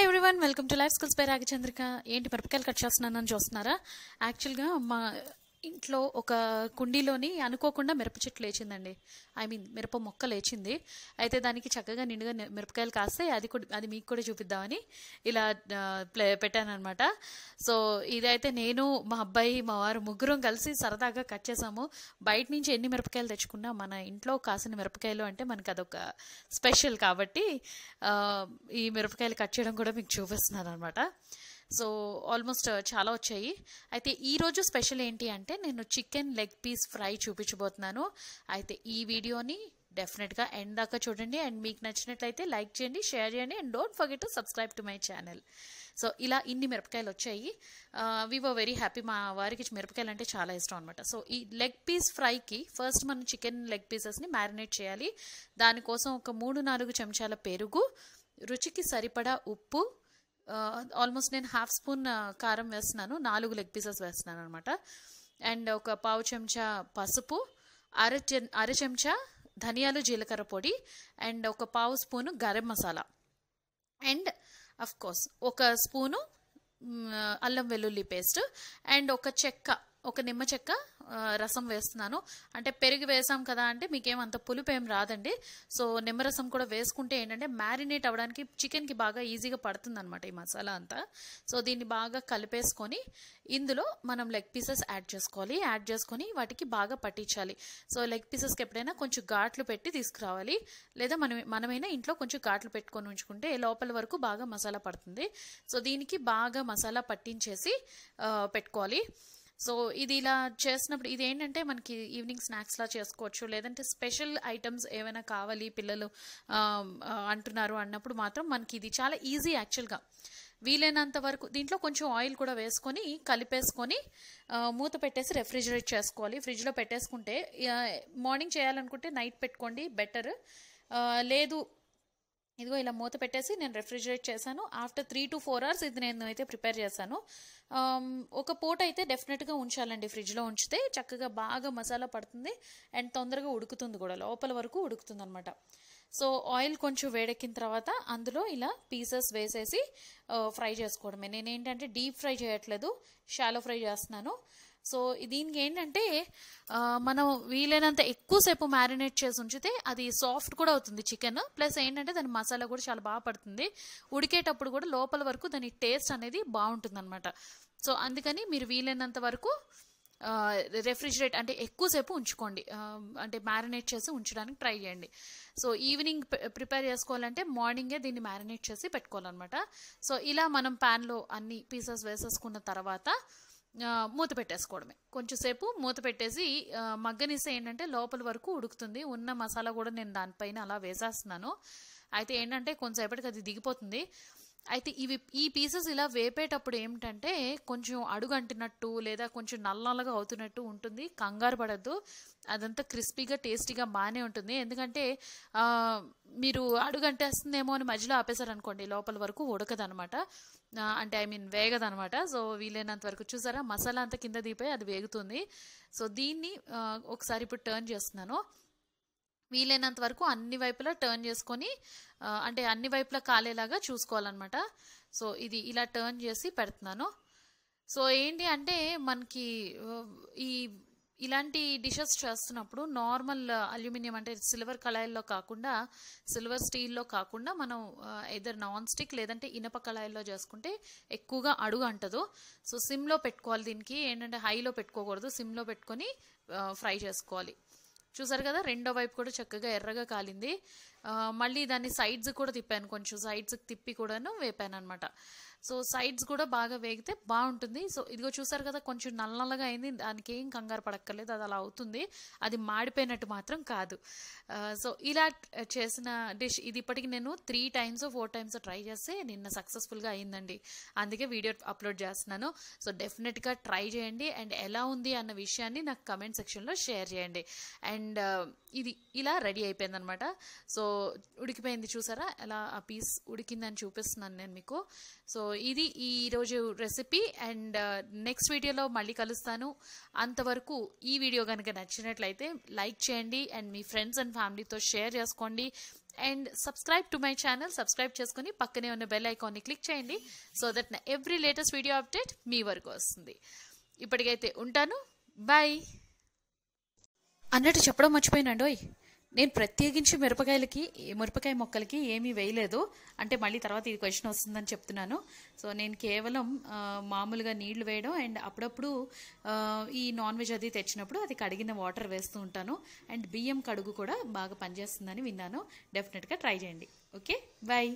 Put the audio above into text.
hi everyone welcome to life skills by Ragachandrika ఏంటి మిరపకాయలు cut చేస్తున్నానని చూస్తున్నారా యాక్చువల్గా మా ఇంట్లో ఒక కుండీలోని అనుకోకుండా మిరప చెట్టు లేచిందండి ఐ మీన్ మిరప మొక్క లేచింది అయితే దానికి చక్కగా నిండుగా మిరపకాయలు కాస్తాయి అది కూడా అది మీకు కూడా చూపిద్దామని ఇలా ప్లే అనమాట సో ఇదైతే నేను మా అబ్బాయి మా వారు ముగ్గురం కలిసి సరదాగా కట్ చేసాము బయట నుంచి ఎన్ని మిరపకాయలు తెచ్చుకున్నా మన ఇంట్లో కాసిన మిరపకాయలు అంటే మనకు అదొక స్పెషల్ కాబట్టి ఈ మిరపకాయలు కట్ చేయడం కూడా మీకు చూపిస్తున్నాను అనమాట సో ఆల్మోస్ట్ చాలా వచ్చాయి అయితే ఈరోజు స్పెషల్ ఏంటి అంటే నేను చికెన్ లెగ్ పీస్ ఫ్రై చూపించబోతున్నాను అయితే ఈ వీడియోని డెఫినెట్గా ఎండ్ దాకా చూడండి అండ్ మీకు నచ్చినట్లయితే లైక్ చేయండి షేర్ చేయండి and don't forget to subscribe to my channel so ఇలా ఇన్ని మిరపకాయలు వచ్చాయి వి వర్ వెరీ హ్యాపీ మా వారికి మిరపకాయలు అంటే చాలా ఇష్టం అనమాట సో ఈ లెగ్ పీస్ ఫ్రైకి ఫస్ట్ మనం చికెన్ లెగ్ పీసెస్ని మ్యారినేట్ చేయాలి దానికోసం ఒక మూడు నాలుగు చెంచాల పెరుగు రుచికి సరిపడా ఉప్పు ఆల్మోస్ట్ నేను హాఫ్ స్పూన్ కారం వేస్తున్నాను నాలుగు లెగ్ పీసెస్ వేస్తున్నాను అనమాట అండ్ ఒక పావు చెంచా పసుపు అర అర చెంచా ధనియాలు జీలకర్ర పొడి అండ్ ఒక పావు spoon garam masala and of course ఒక స్పూను అల్లం వెల్లుల్లి పేస్ట్ అండ్ ఒక చెక్క ఒక నిమ్మ చెక్క రసం వేస్తున్నాను అంటే పెరుగు వేసాం కదా అంటే మీకేం అంత పులుపు ఏం రాదండి సో నిమ్మరసం కూడా వేసుకుంటే ఏంటంటే మ్యారినేట్ అవ్వడానికి చికెన్కి బాగా ఈజీగా అనమాట ఈ మసాలా అంతా సో దీన్ని బాగా కలిపేసుకొని ఇందులో మనం లెగ్ పీసెస్ యాడ్ చేసుకోవాలి యాడ్ చేసుకొని వాటికి బాగా పట్టించాలి సో లెగ్ పీసెస్కి ఎప్పుడైనా కొంచెం ఘాట్లు పెట్టి తీసుకురావాలి లేదా మనం మనమైనా ఇంట్లో కొంచెం ఘాట్లు పెట్టుకొని ఉంచుకుంటే లోపల వరకు బాగా మసాలా పడుతుంది సో దీనికి బాగా మసాలా పట్టించేసి పెట్టుకోవాలి సో ఇది ఇలా చేసినప్పుడు ఇది ఏంటంటే మనకి ఈవినింగ్ స్నాక్స్ లా చేసుకోవచ్చు లేదంటే స్పెషల్ ఐటమ్స్ ఏమైనా కావాలి పిల్లలు అంటున్నారు అన్నప్పుడు మాత్రం మనకి ఇది చాలా ఈజీ యాక్చువల్గా వీలైనంత వరకు దీంట్లో కొంచెం ఆయిల్ కూడా వేసుకొని కలిపేసుకొని మూత పెట్టేసి రెఫ్రిజిరేట్ చేసుకోవాలి ఫ్రిడ్జ్లో పెట్టేసుకుంటే మార్నింగ్ చేయాలనుకుంటే నైట్ పెట్టుకోండి బెటర్ లేదు ఇదిగో ఇలా మూత పెట్టేసి నేను రెఫ్రిజిరేట్ చేశాను after three to four hours ఇది నేను అయితే ప్రిపేర్ చేశాను um, ఒక పూట అయితే డెఫినెట్గా ఉంచాలండి ఫ్రిడ్జ్లో ఉంచితే చక్కగా బాగా మసాలా పడుతుంది అండ్ తొందరగా ఉడుకుతుంది కూడా లోపల వరకు ఉడుకుతుంది అనమాట సో ఆయిల్ కొంచెం వేడెక్కిన తర్వాత అందులో ఇలా పీసెస్ వేసేసి ఫ్రై uh, చేసుకోవడమే నేనేంటంటే డీప్ ఫ్రై చేయట్లేదు షాలో ఫ్రై చేస్తున్నాను సో దీనికి ఏంటంటే మనం వీలైనంత ఎక్కువసేపు మ్యారినేట్ చేసి ఉంచితే అది సాఫ్ట్ కూడా అవుతుంది చికెన్ ప్లస్ ఏంటంటే దాని మసాలా కూడా చాలా బాగా పడుతుంది ఉడికేటప్పుడు కూడా లోపల వరకు దాని టేస్ట్ అనేది బాగుంటుంది అనమాట సో అందుకని మీరు వీలైనంత వరకు రెఫ్రిజిరేట్ అంటే ఎక్కువసేపు ఉంచుకోండి అంటే మ్యారినేట్ చేసి ఉంచడానికి ట్రై చేయండి సో ఈవినింగ్ ప్రిపేర్ చేసుకోవాలంటే మార్నింగే దీన్ని మ్యారినేట్ చేసి పెట్టుకోవాలన్నమాట సో ఇలా మనం ప్యాన్లో అన్ని పీసెస్ వేసేసుకున్న తర్వాత మూత పెట్టేసుకోవడమే కొంచెంసేపు మూత పెట్టేసి మగ్గనిస్తే ఏంటంటే లోపల వరకు ఉడుకుతుంది ఉన్న మసాలా కూడా నేను దానిపైన అలా వేసేస్తున్నాను అయితే ఏంటంటే కొంతసేపటికి అది దిగిపోతుంది అయితే ఇవి ఈ పీసెస్ ఇలా వేపేటప్పుడు ఏమిటంటే కొంచెం అడుగు లేదా కొంచెం నల్లనల్లగా అవుతున్నట్టు ఉంటుంది కంగారు పడద్దు అదంతా క్రిస్పీగా టేస్టీగా బాగానే ఉంటుంది ఎందుకంటే మీరు అడుగు అంటేస్తుందేమో అని మధ్యలో ఆపేశారనుకోండి లోపల వరకు ఉడకదనమాట అంటే ఐ మీన్ వేగదనమాట సో వీలైనంత వరకు చూసారా మసాలా అంతా కింద దిగిపోయి అది వేగుతుంది సో దీన్ని ఒకసారి ఇప్పుడు టర్న్ చేస్తున్నాను వీలైనంత వరకు అన్ని వైపులా టర్న్ చేసుకొని అంటే అన్ని వైపులా కాలేలాగా చూసుకోవాలన్నమాట సో ఇది ఇలా టర్న్ చేసి పెడుతున్నాను సో ఏంటి అంటే మనకి ఈ ఇలాంటి డిషెస్ చేస్తున్నప్పుడు నార్మల్ అల్యూమినియం అంటే సిల్వర్ కళాయిల్లో కాకుండా సిల్వర్ స్టీల్లో కాకుండా మనం ఇద్దరు నాన్ స్టిక్ లేదంటే ఇనప కళాయిల్లో చేసుకుంటే ఎక్కువగా అడుగు అంటదు సో సిమ్లో పెట్టుకోవాలి దీనికి ఏంటంటే హైలో పెట్టుకోకూడదు సిమ్లో పెట్టుకొని ఫ్రై చేసుకోవాలి చూసారు కదా రెండో వైపు కూడా చక్కగా ఎర్రగా కాలింది మళ్ళీ దాన్ని సైడ్స్ కూడా తిప్పాను కొంచెం సైడ్స్కి తిప్పి కూడాను వేపాను అనమాట సో సైడ్స్ కూడా బాగా వేగితే బాగుంటుంది సో ఇదిగో చూసారు కదా కొంచెం నల్ల నల్లగా అయింది దానికి ఏం కంగారు పడక్కర్లేదు అది అలా అవుతుంది అది మాడిపోయినట్టు మాత్రం కాదు సో ఇలా చేసిన డిష్ ఇది ఇప్పటికి నేను three times four times try చేస్తే నిన్న సక్సెస్ఫుల్గా అయిందండి అందుకే వీడియో అప్లోడ్ చేస్తున్నాను సో డెఫినెట్గా ట్రై చేయండి అండ్ ఎలా ఉంది అన్న విషయాన్ని నాకు కమెంట్ సెక్షన్లో షేర్ చేయండి అండ్ ఇది ఇలా రెడీ అయిపోయిందనమాట సో ఉడికిపోయింది చూసారా ఎలా ఆ పీస్ ఉడికిందని చూపిస్తున్నాను నేను మీకు సో ఇది ఈరోజు రెసిపీ అండ్ నెక్స్ట్ వీడియోలో మళ్ళీ కలుస్తాను అంతవరకు ఈ వీడియో కనుక నచ్చినట్లయితే లైక్ చేయండి అండ్ మీ ఫ్రెండ్స్ అండ్ ఫ్యామిలీతో షేర్ చేసుకోండి and subscribe to my channel subscribe చేసుకుని పక్కనే ఉన్న బెల్ ఐకాన్ని క్లిక్ చేయండి సో దట్ నా ఎవ్రీ లేటెస్ట్ వీడియో అప్డేట్ మీ వరకు వస్తుంది ఇప్పటికైతే ఉంటాను బాయ్ అన్నట్టు చెప్పడం మర్చిపోయినండోయ్ నేను ప్రత్యేకించి మిరపకాయలకి మిరపకాయ మొక్కలకి ఏమీ వేయలేదు అంటే మళ్ళీ తర్వాత ఇది క్వశ్చన్ వస్తుందని చెప్తున్నాను సో నేను కేవలం మామూలుగా నీళ్లు వేయడం అండ్ అప్పుడప్పుడు ఈ నాన్ వెజ్ అది తెచ్చినప్పుడు అది కడిగిన వాటర్ వేస్తూ ఉంటాను అండ్ బియ్యం కడుగు కూడా బాగా పనిచేస్తుందని విన్నాను డెఫినెట్గా ట్రై చేయండి ఓకే బాయ్